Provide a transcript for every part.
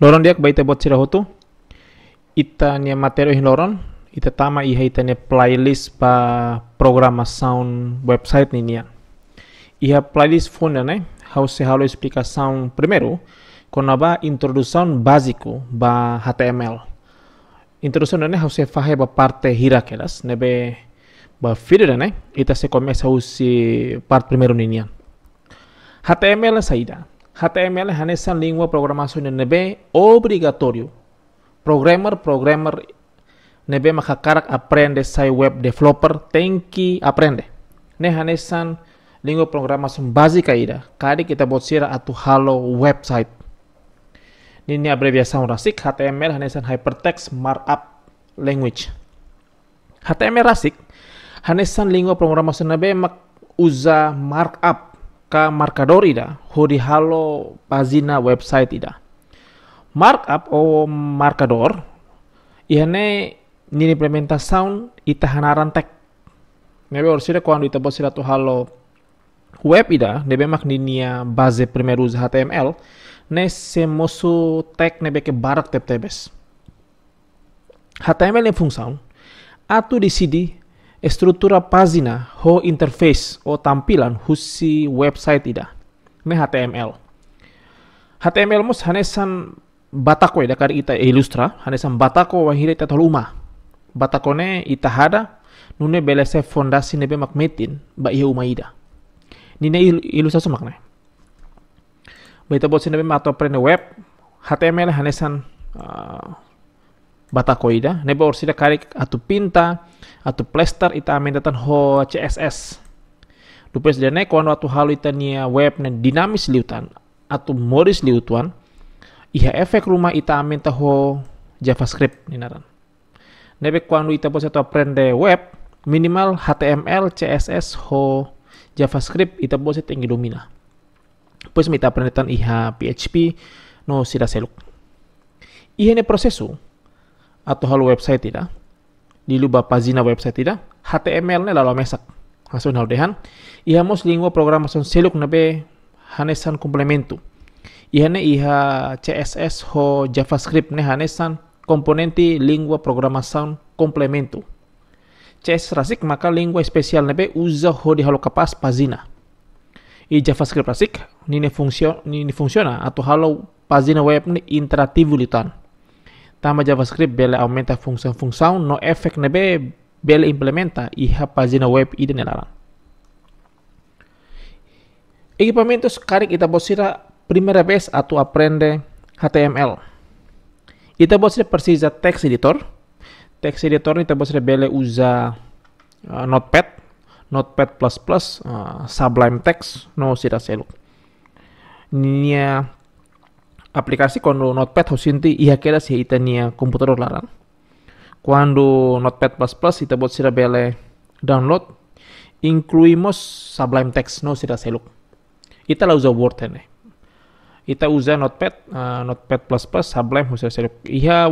Lorondiak baita bot Ita nia materi loron. Ita tama iha nia playlist pa programa sound website nia. Iha playlist funda ne, hau se halo primeru primeiro. Conaba sound básico ba HTML. Introdução ne hau se fahe ba parte kelas, Nebe ba fidera ne, Ita se começa si se primero ni nia. HTML saida. HTML lingua programasi ini nebe obligatorio. Programmer, programmer maka karak aprende sai web developer tenki aprende. Ne hanesan lingua programasi basic aida. Kali kita buat sira atu halo website. Ini abreviação rasik HTML hanesan hypertext markup language. HTML rasik hanesan lingua programasi nebe mak usa markup ka markador ida hodi halo pazina website ida markup o markador ihane nini sound ita hanaran tek nebe orsida kuandu ita bosida tu halo web ida nebe mak ninia base primeru html ne semosu tek nebe ke barak tep tebes html ne fungsaun atu di cd struktura pagina ho interface o tampilan husi website ida nih HTML HTML mus hanesan batako ida kari ita ilustra hanesan batako wahire ita uma. batako ne ita hada nune belese fondasi nebe makmetin ba iya uma ida nine il ilustrasi Ba ita bot sinabe mato prene web HTML hanesan uh, batako ida nebe orsida karik atu pinta atau plester ita amendatan ho CSS. Lupes dene kono waktu halu nia web nen dinamis liutan atau modis liutuan iha efek rumah ita amin ho JavaScript ninaran. Nebek kuanu ita bos atau aprende web minimal HTML, CSS ho JavaScript ita bos tinggi domina. Pues mita aprendatan iha PHP no sida seluk. Iha ne prosesu atau halu website tidak di website tidak, html lalu mesak langsung ಲಲೋಮೆಸಕ್ dehan iha mus lingua program programación seluk nabe hanesan komplementu. iha ne iha CSS ho JavaScript ne hanesan komponenti lingua programación komplementu. CSS rasik maka lingua spesial nabe uza ho di halo kapas pazina. I JavaScript rasik nine function nine fungsiona atau halo pazina web ne interaktif ulitan Tama JavaScript bele aumenta função-função no efek nebe bele implementa e a web ide denelaran. Equipamentos karik ita bosira primera vez atu aprende HTML. Ita bosira persisa text editor. Text editor ita bosira bele usa uh, notepad, notepad++, uh, sublime text, no sira seluk. Nia Aplikasi kondo Notepad cinti, iya kira se ita nia computador laran. Kondo Notepad++ ita bot sira bele download, incluimos Sublime Text no sira seluk. Ita la usa Word ene. Ita usa Notepad, uh, Notepad++, plus plus Sublime ho seluk. Iya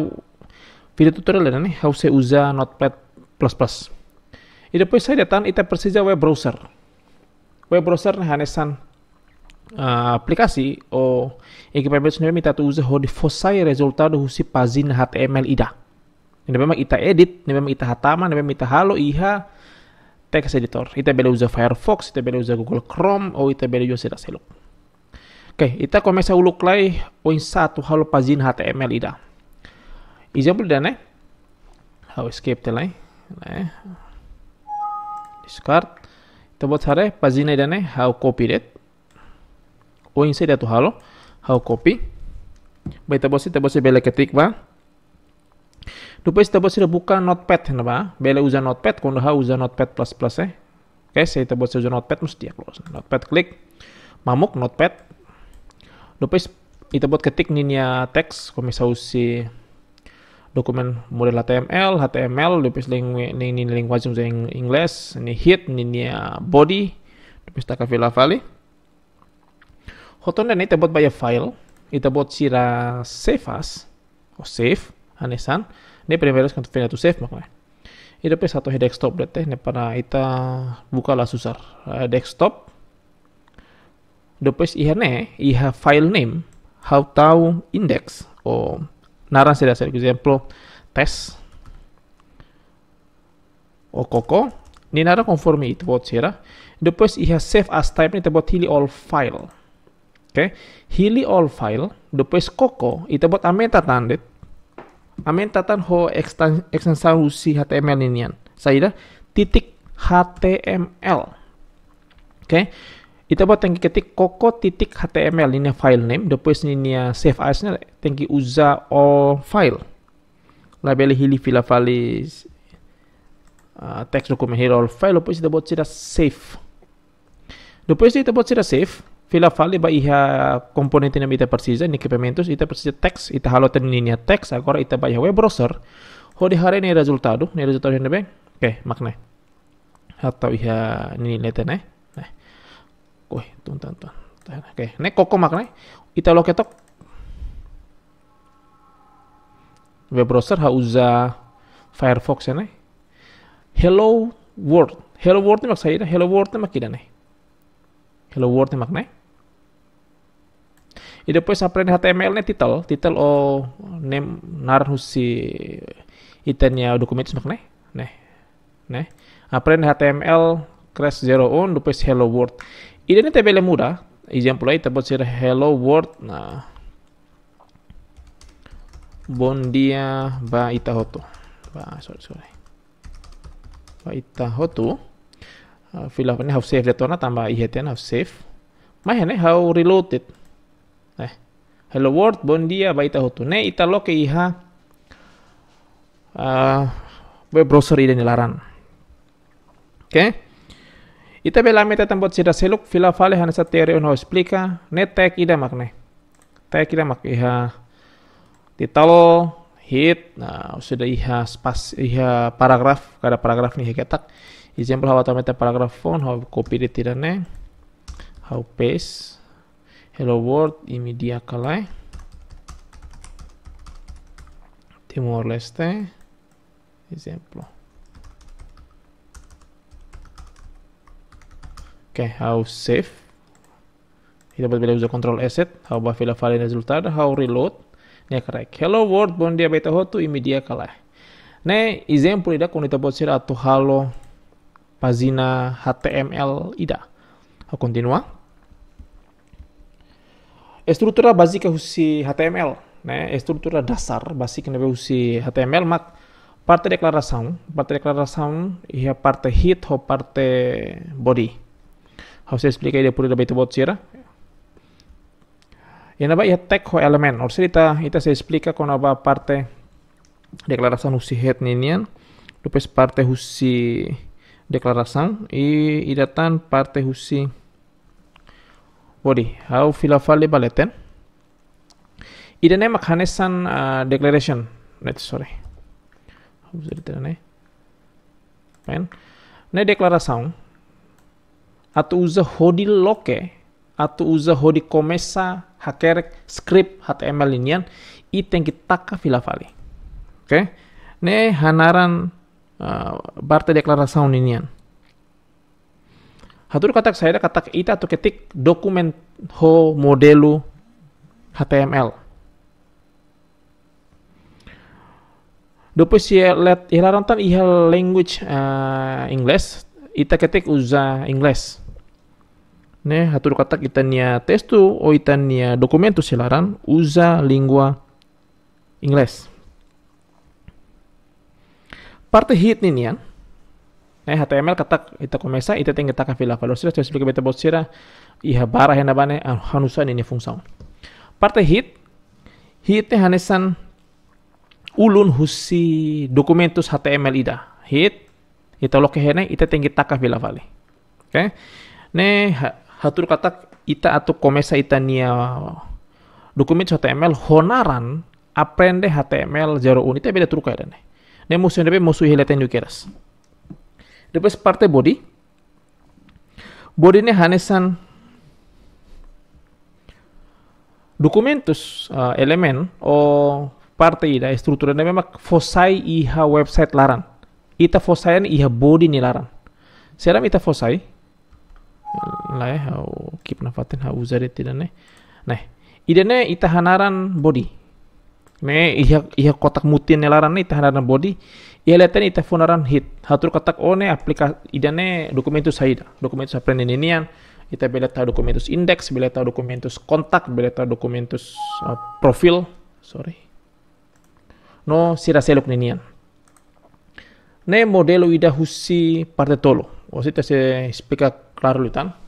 video tutorial ene how ya se usa Notepad++. plus Ita poi saya datan ita persija web browser. Web browser hanesan uh, ah, aplikasi o equipamento sendiri uze ho di fosai resultado husi pazin HTML ida. Ini memang ita edit, ini memang ita hatama, ini memang ita halo iha text editor. Ita bela uze Firefox, ita bela uze Google Chrome, o oh, ita bela usa seluk. Oke, okay, ita sa uluk lai oin satu halo pazin HTML ida. Example dana, how escape telai, nah, discard. Ita buat sare pazin ida ne how copy that. Oin se tu halo hau copy bai tabosi tabosi bele ketik ba depois tabosi buka notepad na ba bele uza notepad quando hau uza notepad plus plus eh oke okay, saya tabosi usa notepad mesti ya close notepad klik mamuk notepad depois kita buat ketik ninia teks komisau si dokumen model HTML, HTML, depois lingu, ni, ni linguagem em inglês, nih hit, ninya body, dupes tá com na είτε bot baya file, ito bot sira save as, ο save, anesan, ne primeros kan fina tu save makna. Ida pe satu he desktop dat ne para ita buka lah susar eh, desktop. Dopes iha ne iha file name how tau index o naran sira sa example test o koko ni nara conforme itu bot sira. Dopes iha save as type ni tebot hili all file. Oke, Okay? Hili file, dopois koko ita bot amenta tandet. Amenta tan ho html ini HTML inian. dah titik HTML. Okay? Ita buat tangki ketik koko titik HTML ini file name, depois ini save as nya tengki uza all file. labeli hili fila file uh, ah, teks dokumen hili all file, depois ita buat sira save. Depois ita buat sira save, Fila fali ba iha komponente nam ita persija ni equipamentos ita persija teks, ita haloten ninia teks, agora ita ba iha web browser ho di hare ni resultado ni resultado ni be oke makna atau iha ni lete ne ne koi tun tun tun oke ne koko makna ita lo ketok web browser ha uza firefox ya ne hello world hello world ni ida hello world ni makida ne hello world ni makna E depois aprende HTML, né? Title, title o oh, name nar husi itenya documentos nih né? Né? Aprende HTML crash zero on, depois hello world. Ide ne tabela muda, exemplo aí tapos sir hello world. Nah. Bon dia ba itahoto. Ba sorry sorry. Ba itahoto. Uh, ah, fill up ne have save detona tambah ihetian how save. Mahene how reloaded. Hello world, bon dia, baita ita italo ke iha uh, ah, web browser ini laran. Oke? Okay? Ita bela meta tambot sida seluk fila fale hana sa teori ono explica ne tag ida makne. Tag ida mak iha titalo hit nah sudah iha spas iha paragraf kada paragraf nih ketak example hawa meta paragraf phone hawa copy di tidane Hawa paste Hello World y Media Calais, Timor Leste, ejemplo. Ok, how save. Kita berbeda pilih user control asset, how bafila file resultado, how reload. Ini correct. Hello World, bon dia beta hotu y Media Calais. Ne, exemplo ida kita buat sila atau halo pazina HTML ida. How continua estrutura básica husi HTML, né? estrutura dasar básica da UC HTML, mat partai deklarasi, partai parte ia partai e a parte hit ou parte body. Hau saya explain dia pura beta buat sira. Yang apa ya tag ho elemen. Or cerita kita saya explica kono apa parte deklarasan husi head ninian, Lupa parte husi deklarasi, i idatan partai husi Wadih, how filafal baleten? Idane makhanesan uh, declaration. Net, sorry. Pen. Ne declaração. Atu uza hodi loke, atu uza hodi komesa hakerek script HTML linian iteng fila filafali. Oke. Okay? Ne hanaran uh, barte declaração inian Hatur katak saya katak ita atau ketik dokumen ho modelu HTML. Dopo ya let rontan iha language uh, English ita ketik uza English. Ne hatur katak kita nia testu o ita nia dokumen tu silaran uza lingua English. Parte hit ni nian. HTML eh, katak ita komesa ita tinggi que tacar fila valor eu explico beta botsira e a bara hena bane a hanusa ini função parte hit hit hanesan ulun husi dokumentus HTML ida hit ita loke hene ita tinggi que fila vale oke ne hatur katak ita atau komesa ita nia dokumen HTML honaran aprende HTML 0 unita beda turu kaya ne ne musuh nebe musuh hilaten yukeras Depois parte body. ini hanesan dokumentus uh, elemen o oh, Partai, da eh, struktur da memang fosai iha website laran. Ita fosai ini iha body ni laran. Seram ita fosai. Lai eh, hau kip nafatin hau uzaret tidak ne. Nah, idene ita hanaran body me iya iya kotak mutin nelaran nih tahanan body iya leten ita funaran hit hatur kotak one oh, aplikasi idane dokumen itu dokumentus ini nian ita bela ta itu indeks bela dokumen itu kontak bela ta itu uh, profil sorry no sira seluk nian ne modelo ida husi parte tolo wasita oh, se spika klarulitan. litan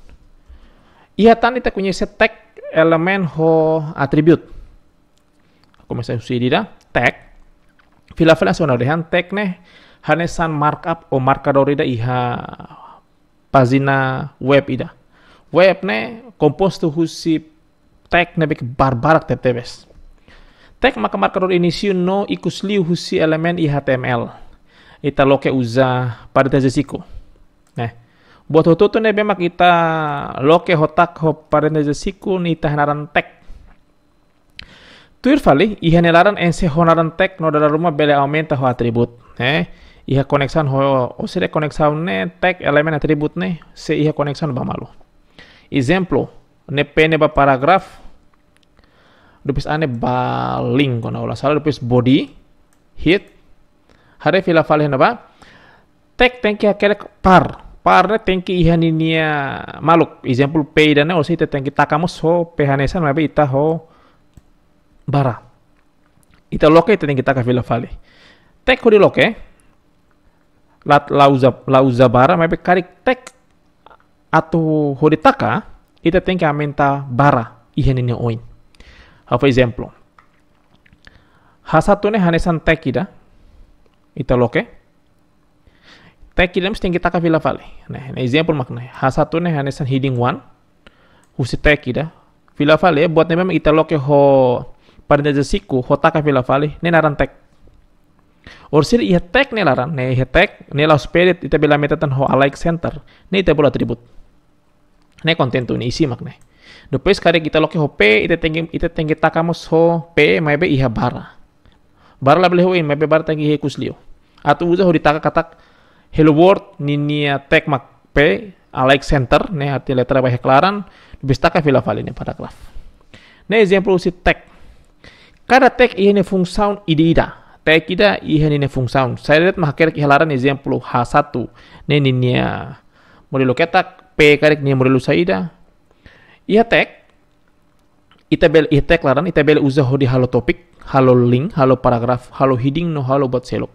Iya tan ita kunye setek elemen ho atribut kommer sih hemsida, tag. Filafela e sådana, det han tag e ne, hanesan markup o markador ida iha pazina web ida. Web ne, komposto husi tag e ne bik barbarak tetebes. Tag maka markador inisio no ikusliu husi elemen HTML. Ita loke uza pada tesisiku Nah, buat hototo ne bemak kita loke hotak ho pada tesisiku ni tahanan tag Tuir fali, iha nelaran ense honaran tek no dara rumah bele aumenta ho atribut. Eh? Iha koneksan ho osire koneksan ne tek elemen atribut ne se iha koneksan ba malu. Exemplo, ne pene ba paragraf dupis ane baling kona ola salah dupis body hit hare fila falih ba tek tengki hakere par par ne tengki iha ninia maluk example pei dana osi te tengki takamus ho pehanesan mabe ita ho bara. Ita loke kita ka vila fale Tek kodi loke, lat lauza lauza bara mai karik tek atau hodi taka, ita tenka menta bara ini oin. Hafa satu ne hanesan ita loke, tek ida mesti kita ka kafila vale. Nah, example makna. ne hanesan hiding one, husi ida, vila vale buat memang loke ho pada siku hota kafila fali ne naran tek or iya tek ne laran ne iya tek ne lau spirit ita bela metatan ho alaik center ne ita bola tribut ne konten tu ne isi mak ne. Depois kare kita loke ho pe ita tengi ita tengi takamus ho p maibe iha bara bara label ho in maibe bara tengi he kuslio atu uza ho ditaka katak hello world ni nia iya tek mak p alaik center ne hati letra bahek heklaran bisa taka fila fali ne pada paragraf ne example si tek Cada tag i fungsaun ide ida-ida. Tag ida i Saya lihat Sairet mahakerek ihalaran exemplo H1. Nene nia modelo ketak P karek nia modelo saida. Ia Ita itabel ia tek laran itabel uza hodi halo topik, halo link, halo paragraf, halo heading no halo buat selok.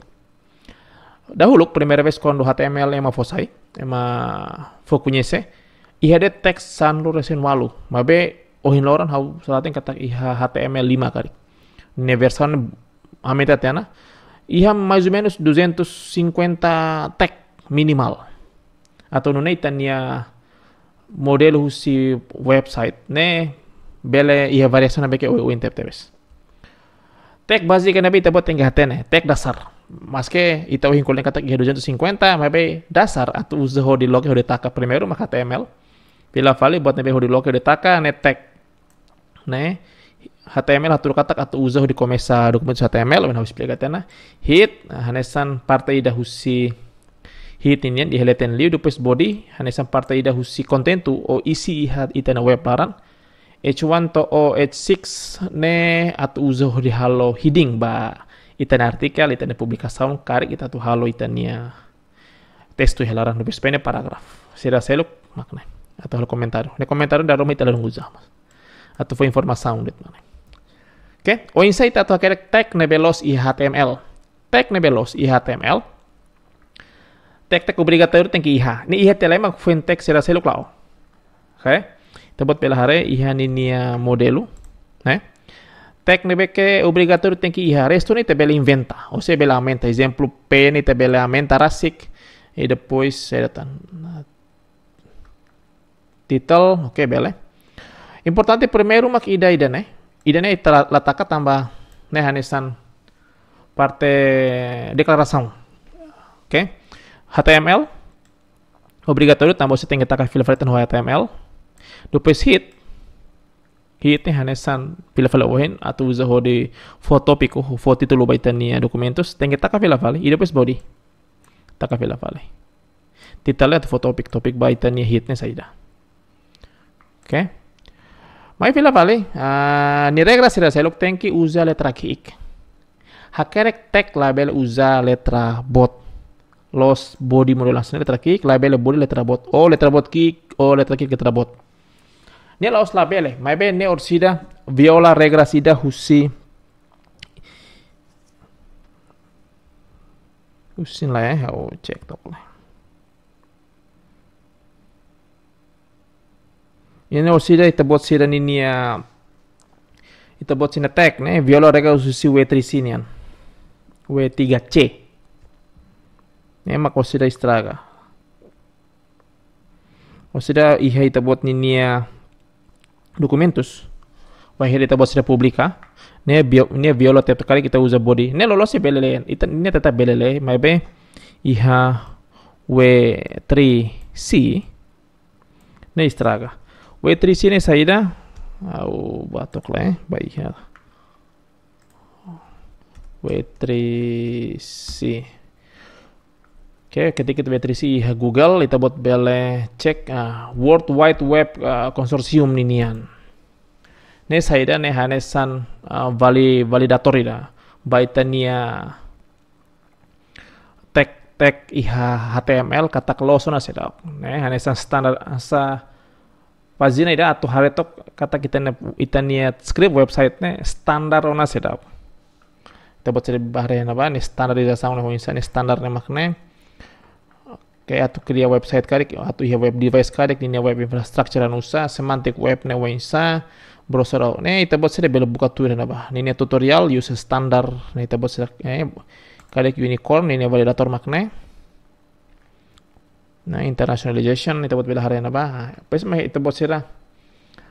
Dahulu primer vez kondo HTML ema fosai, ema se. ia de san lu resen walu. Mabe ohin loran hau salaten katak iha HTML 5 karek. Neverson tiana. ia mais ou menos 250 tech minimal. Atau nunei ia model husi website ne bele ia variação beke o inteptebes. Tech básica be tebo tengah tene. tech dasar. Mas que ita uhin kulen kata ia 250, mabe dasar atau ho di log hodi taka primeru maka HTML. Pila fali buat nabi hodi log hodi taka ne tek Ne, HTML atau katak atau uzah di komesa dokumen HTML harus habis katana hit nah, hanesan partai dahusi hit ini di heleten liu di post body hanesan partai dahusi konten tu o isi itu itana web paran H1 to O H6 ne atau uzah di halo hiding ba itana artikel itana publikasi karik kita tu halo itania tu helaran di pene paragraf sudah seluk makna atau komentar ne komentar komentario darom itala mas, atau informasi sound itu mana Okay? O oh, insight atau tag nebelos HTML. Tag nebelos HTML. Tag tag obligatory tengki iha. IH. Ni IH mak fue tag será selo oh. oke? Okay? Tebot hare IH ninia ne? né? Tag nebeke obrigatório tem tengki IH. Resto ni tebel inventa, O oh, se bela menta, Exemplo, P ni tebela menta rasik. E depois, será Title, okay, bela. Importante primeiro mak ida ida, ne? Eh idene lataka tambah nehanisan parte Oke. Okay. HTML obrigatório tambah você tem file file filfretan HTML. dupes hit hit hanesan wohin atau usaho foto piku foto itu ya, itu nih dokumentus tem que tacar file-file depois body. file-file file. Titale atau foto topik baitania hitnya saja. Oke? Okay? Ma filafale, ni regra sira seluk tenki uza letra kik. Hakerek tek label uza letra bot. Los body modulation letra kik, label body letra bot. O letra bot kik, o letra kik letra bot. Ni laos label mai be ne orsida viola regra sida husi. Husin lah eh. ya, oh cek tok lah. Ina osida buat bot sida ninia ya. ita bot sina tag ne viola reka ususi W3 sinian W3C nih mak osida istraga osida iha ita bot ninia ya Dokumentus. wahir ita bot sida publika ne bio ne violo tiap kali kita uza body ne lolos si ya belele ita ne tetap belele maybe iha W3C ne istraga ويتريسين سيدة أو باتوكلا بايها Beatrice. Oke, okay, ketika Beatrice Google, kita buat bele cek uh, ah, World Wide Web uh, Consortium ninian. Ini saida ne hanesan uh, ah, vali validator ida. Baitania tek tek iha HTML kata kelosona sedap. nih hanesan standar asa Pazina ida atau hari itu kata kita ne kita niat script website ne standar ona sedap. Kita buat cari bahaya napa? nih standar ida sama nih insan standar ne makne kayak atau kerja website karik atau iya web device karik ini web infrastructure nusa semantik web ne insa browser au ne kita buat cari bela buka tuh napa apa ini tutorial use standar ne kita cari eh, karik unicorn ini validator makne na internationalization bot bilahare na ba pues may bot sira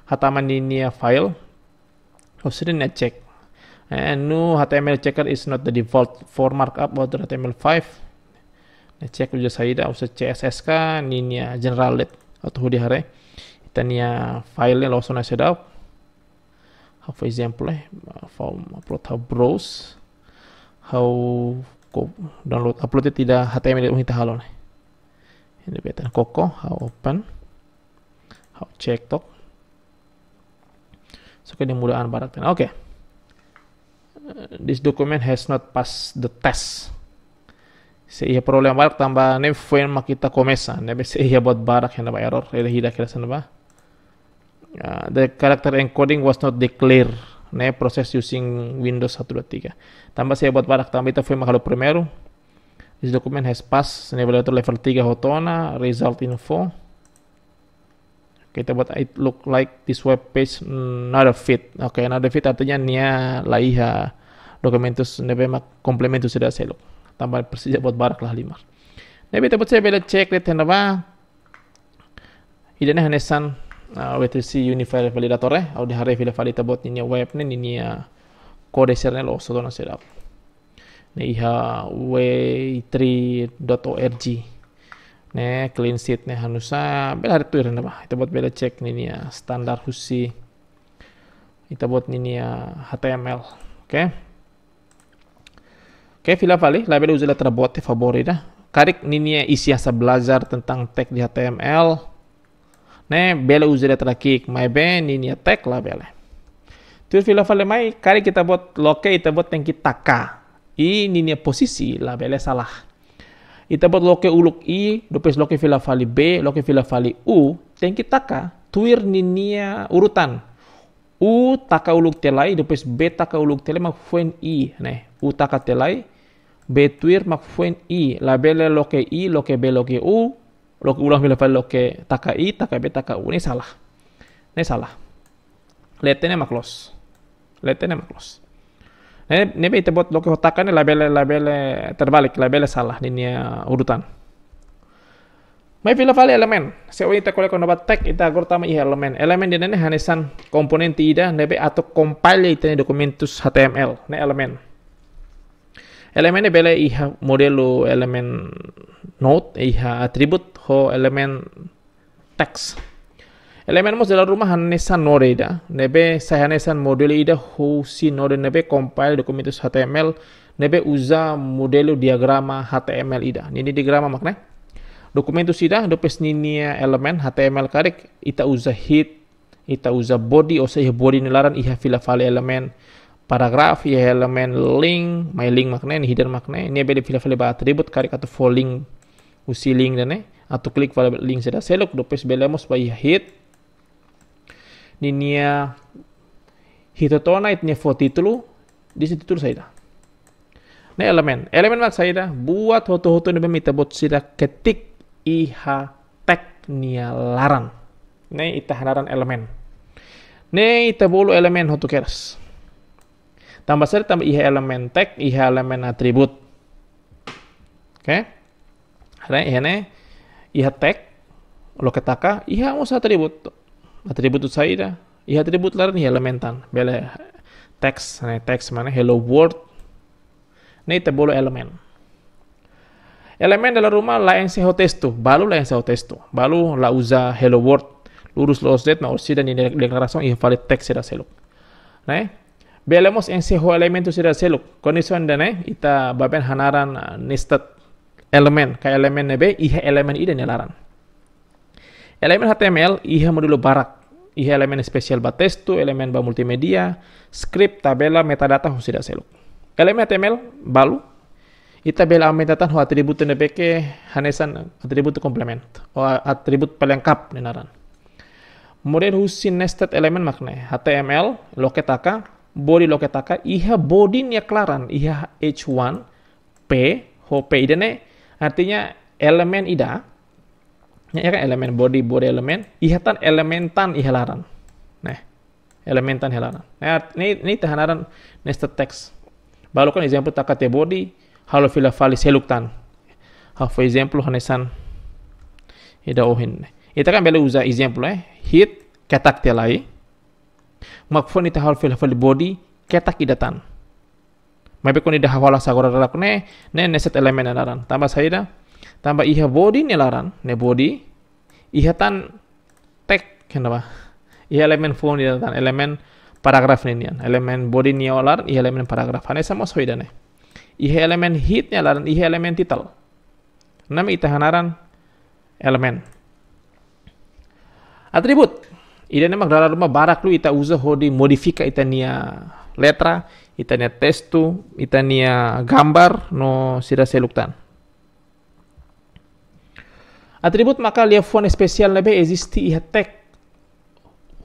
hataman ni niya file o oh, sila na check and eh, no HTML checker is not the default for markup of the HTML5 na check uja saida usa CSS ka ni niya general let atau oh, hudi hare ita niya file ni lawson na how for example eh form upload how browse how download upload tidak HTML kita halon eh ini betan koko how open how check tok so mudahan barat kan. oke okay. this document has not passed the test se iya problem barak tambah ne fuema kita komesa. ne se iya buat barak yang nama error ini hida kira sana ba ya, the character encoding was not declared ne proses using Windows 123 tambah saya buat barak tambah itu fuema kalau primero This document has passed an evaluator level 3 Hotona, result info. kita buat it look like this web page mm, not a fit. Oke, okay, not a fit artinya nia laiha documentus mak complementus sudah selok. Tambah persija buat barak lah lima. Nabi dapat saya bela cek lihat yang apa. Idenya hanesan uh, c Unified Validator eh, audi hari file validator buat nia web nih nia kode sernel nasi dapat neha way3.org ne clean sheet ne hanusa bela itu ya irana kita buat bela cek nih ya standar husi kita buat nih ya html oke oke villa vali label uzila terbuat dah karik nih ya isi asa belajar tentang tag di html ne bela uzila terakik my ben nih ya tag lah bela Terus fila vali mai, karik kita buat loke, kita buat tengki taka i ninia posisi la bele salah. bot loke uluk i, dopes loke fila fali b, loke fila fali u, tengki taka tuir ninia urutan. U taka uluk telai, dopes b taka uluk telai mak fuen i, ne. U taka telai, b tuir mak fuen i, la bele loke i, loke b loke u, loke ulang fila fali loke taka i, taka b taka u, ne salah. Ne salah. Letene mak los. Letene mak los. Eh, Nebete buat loke hotakannya label-label terbalik, label salah ini urutan. Mai pila fali elemen, se oi te kole konobat tek ita agor tama ih elemen. Elemen di nene hanesan komponen ida nebe atau compile ya ita dokumentus HTML ne elemen. Elemen bele iha modelu elemen note, iha atribut ho elemen teks. Elemen mus dalam rumah hanesan noreda, ida, nebe sahanesan model ida husi nore nebe compile dokumentus HTML nebe uza modelu diagrama HTML ida. Ini diagrama makna. Dokumentus ida dopes nini elemen HTML karek ita uza hit, ita uza body osa iha body nilaran iha filafale elemen paragraf iha elemen link, my link makna ini hidden makna. Ini fila filafale ba atribut karik atau following usi link dane atau klik pada link seda selok dopes belemos ba iha hit Ninia hitotona oh, itne fotitulu di situ tulu saida. Ne nah, elemen, elemen mak saida buat hoto-hoto ni bemita bot sida ketik iha tek nia laran. Ne nah, ita laran elemen. Ne nah, ita bolu elemen hoto keras. Tambah ser tambah iha elemen tek, iha elemen atribut. Oke. Okay? Hare ihene iha tek lo ketaka iha sa atribut atribut utsaida iya atribut nih elementan Bela text nih teks mana hello world nih tebolo elemen elemen dalam rumah la yang seho testo balu la yang seho testo balu la uza hello world lurus lurus det na orsi dan deklarasi iya, nah, eh? yang valid teks sudah seluk nih belemos yang seho elemen tu sudah seluk Kondisi anda nih, eh? ita bapen hanaran ah, nested elemen Kayak elemen nebe iya elemen ida nelaran Elemen HTML, iha modul barak. Iha elemen spesial ba tu, elemen ba multimedia, script, tabela, metadata, ho sida seluk. Elemen HTML, balu. Ita bela metadata ho atribut nebeke hanesan atribut komplement. O atribut pelengkap nenaran. Model husin nested elemen makne. HTML, loketaka, body loketaka, iha body nya klaran, iha H1, P, ho P idene, artinya elemen ida, Iya kan elemen body body elemen ihatan elementan ihalaran, nah elementan ihlaran nah, ini ini tahanaran nested text kan example takate body halo fila falis heluktan ha for example hanesan ida ohin ita kan bela uza example eh hit ketak telai makfun ita halo fila fali body ketak idatan mabekon ida hawala sagora rakne ne neset elemen ihalaran tambah saya tambah iha body nilaran ne body, iha tan tek kenapa? Iha elemen phone iha tan elemen paragraf ni nian, elemen body ni olar, iha elemen paragraf ane sama dane Iha elemen hit larang iha elemen title. Nama hanaran elemen. Atribut. Ida nama magdala rumah barak lu ita uza hodi modifika ita nia letra, ita nia testu, ita nia gambar no sira tan Atribut maka fon spesial lebe existi ihatek tek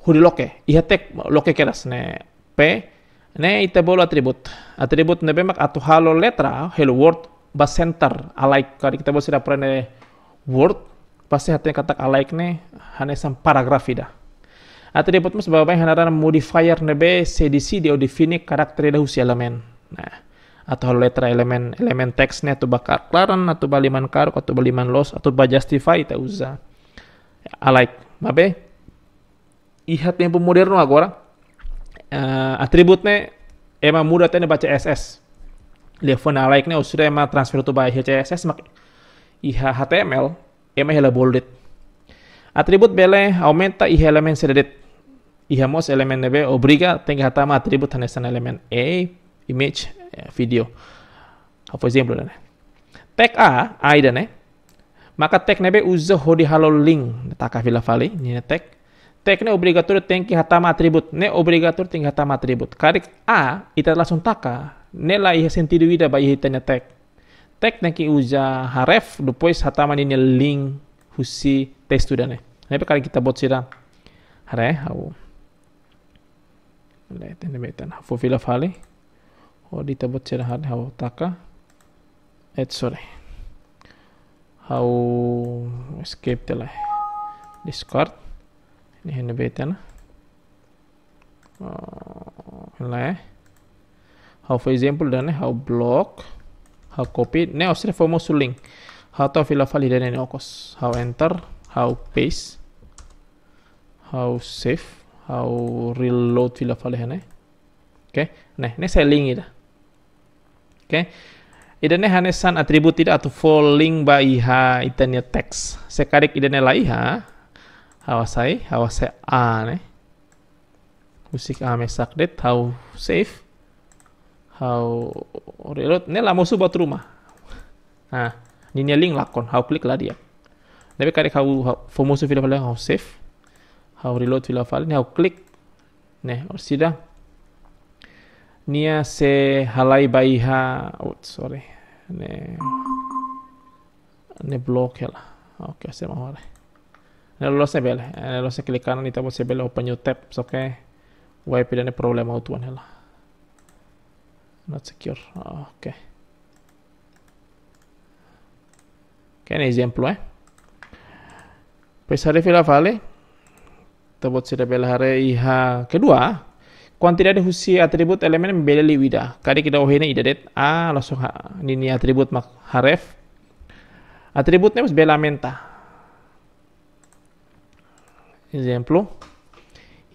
ihatek loke tek loke keras ne p ne ite bolo atribut. Atribut nebe mak atau halo letra hello word ba center alike kari kita bolo sida prene word pasti hati kata alike ne hane sam paragraf ida. Atribut mas babai hanaran modifier nebe sedisi dia define karakter dahusi elemen. Nah, atau letra elemen elemen teksnya atau bakar klaran atau baliman karuk atau baliman los atau ba justify ta uza alike mabe ihat yang lah agora uh, eh, atributnya emang mudah tene baca ss lefon alike ne sudah ema transfer tu baca css mak iha html ema hela bolded atribut bele aumenta iha elemen sedet iha mos elemen nebe obriga tengah tama atribut hanesan elemen a image video. Hapo exemplo dane. Tag A, A ai dane. Eh? Maka tag nebe uzo hodi halo link takah fila fali nina tag. Tag ne obligator tem hata hatama atribut. Ne obligator tem hata hatama atribut. Karik A ita langsung taka. Nela la iya ida wida ia hitanya tag. Tag ne ki uja haref depois mani nih link husi testu dane. be kali kita buat siran. Hare, hau. ini betan, metan. Fofila fali och lite bort här har taka et sorry how escape telah discord, ini hendak na, lah oh, how e. for example dan how block how copy ne osre fomo suling how to fila dan ne okos how enter how paste how save how reload fila valida oke okay. ne ne saya link ida Okay? idane hanesan atribut tidak atau falling by baiha itanya teks sekarik idane laiha hawasai hawasai a ne musik a mesakdet how safe how reload ne lah musuh buat rumah nah ini link lakon how klik lah dia tapi karek how, for fomusu file file how safe how reload file ne how klik ne or sidang Nia se halai baiha. Oh, sorry. Ne ne bloque la. Ok, hacemos ahora. ne lo se bele ne lo se klik kanan tampoco se bele open new so ok. Voy a ne problema out one hela. Not secure. Oke. Que ne esempio, eh. Pues hari fila vale. Tabot sira bele hari iha kedua de husi atribut elemen mbeleli wida. Kadi kita ida det a langsung ha, nini atribut mak haref. Atributnya mus bela menta. Example.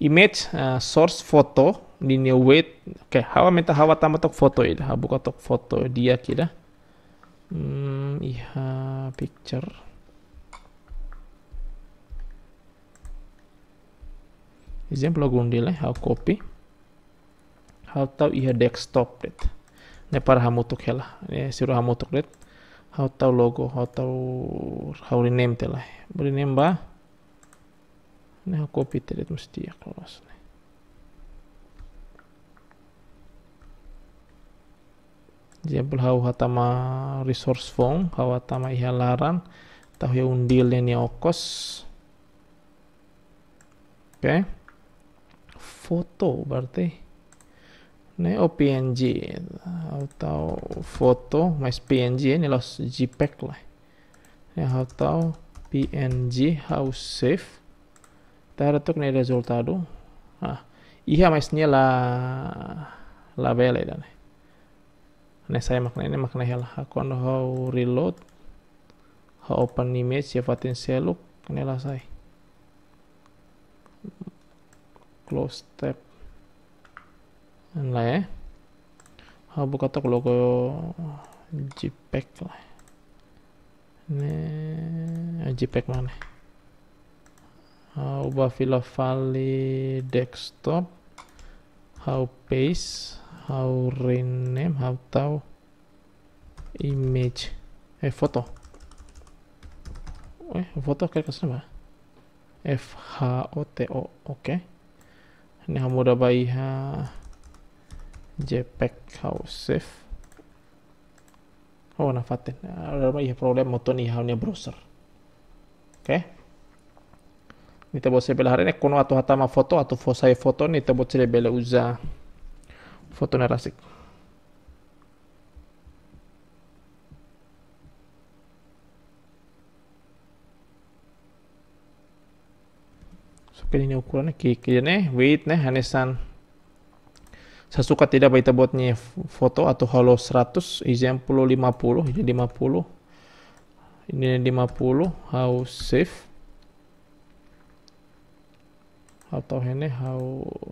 Image uh, source foto nini weight. Oke, okay, hawa menta hawa tamatok foto ida. Ha buka tok foto dia kira. Hmm, iha picture. Exemplo gundile, how copy desktop, hamutuk hamutuk, how tau logo, how tau, how rename tela Beri name ba ne aku copy telat mesti ya kalau nih. Example how hatama resource form, how hatama iha larang, tahu ya undil yang okos. Oke. Okay. Foto berarti ini OPNG oh, atau foto mas PNG ini los JPEG lah ini atau PNG how save tuh ne resultado ah Iya mais nya la la bela dan saya makna ini makna aku akon how reload how open image ya fatin seluk ini lah saya close tab ya, jpeg lah. Ini JPEG mana? Uh, ubah file file desktop. How paste, how rename, how tau? image. Eh foto. Eh foto kayak kesana. F H O T O. Oke. Okay. Ini bayi ha jpeg save oh nafatin ada ya problem moto nih hanya browser oke okay. nite bose bela hari ini kuno atau hatama foto atau ya foto saya foto nite bose bela uza foto narasik So, ini ukurannya kiri nih, weight nih, hanesan suka tidak kita buatnya foto atau halo 100 example 50 ini 50 ini 50 how save atau ya ini how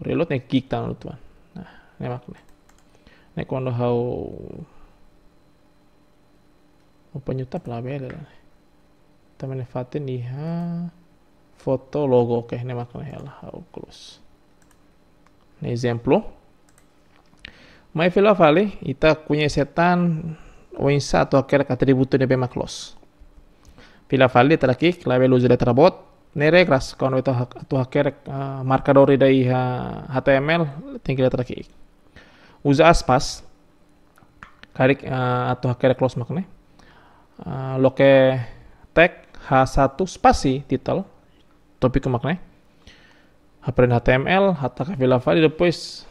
reload nih kick tangan tuan nah ini makna ini kondo how open yuta pelabel teman fatin ha foto logo oke ini ya lah how close ini example Mai filofale itakuñesetan oinsato akera katributu nebe maklos. Filofale talaki clave luz le trabot nere gras kon weto tu akera eh, markadori dari HTML eh, tinggi talaki. Uza aspas karik uh, atau akera close makne. loke tag H1 spasi titel topik makne. Hapren HTML hatta kafila depois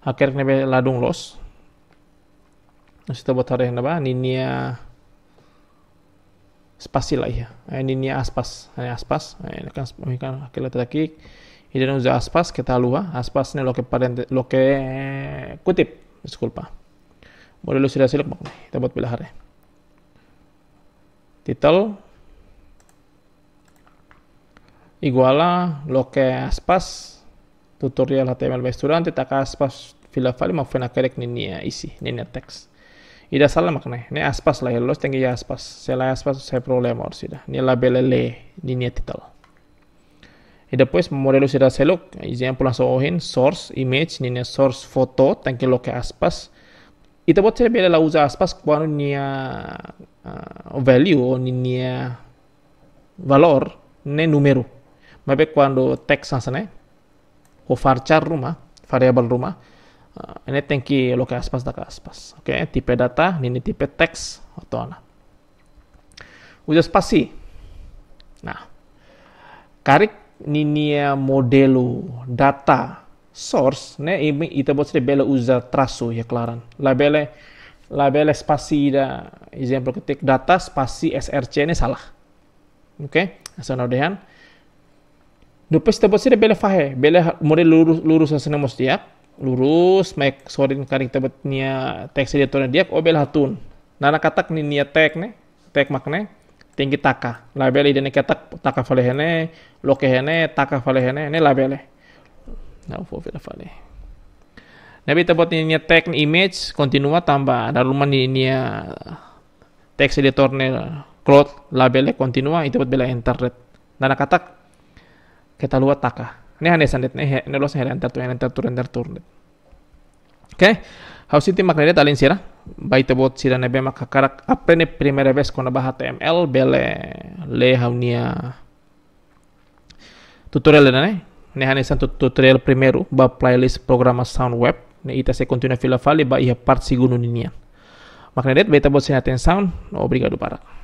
akhirnya kerek ladung los hari botare naba ninia spasi lah ya ninia aspas iya. eh, niniya aspas eh, eh, ini kan kan akela ini idan uza aspas kita luha aspas ini loke parent loke kutip disculpa modelo sila mak nih kita buat pilahare title iguala loke aspas tutorial HTML Basturante file aspas mau afali maafin nih ya isi nih teks ida salah makna Nih aspas lah ya los tinggi ya aspas saya aspas saya problema or sida ni label le nih title y después modelo seluk. selok yang pulang sohin source image nih source foto tinggi lo ke aspas ita bot bela la usa aspas cuando nih ah, uh, ah, value nih oh, ninia ah, valor ne numero mabe cuando teks sana eh o varchar rumah, variabel rumah. Uh, ini tangki lo ke aspas tak aspas. Oke, okay? tipe data, ini tipe teks atau ana. Udah spasi. Nah, karik ninia ya modelu data source ne ini ita buat se bela uza traso ya kelaran. La label spasi da example ketik data spasi src ini salah. Oke, okay? asal nodehan. Depois de você bela fahe, bela model lurus lurus sana mustiak, ya. lurus mek sorin karing tebet nia tek sedia diak o oh, bela hatun. Nana katak ni nia tek ne, tek makne tinggi taka. Labele idene katak taka falehene, lokehene taka falehene ne labele. Nau fo bela fale. Nabi nia tek teks image kontinua tambah ada luman teks text editor ne cloth label kontinua, itu buat bela internet. Nana katak kita nih, 桁をたか。ねはねさんでね、ねろさんへんたとんたとんたとん。Okay? Hausiti maknanya talin sira. Baita bot sira nebe makakarak ini primer vez kona baja HTML bele le nia Tutorial Ini ne hanesan tutorial primeru ba playlist sound web ne ita se continue fila fale ba ia part segundo ninia. Maknanya baita bot sira ten sound. Obrigado para.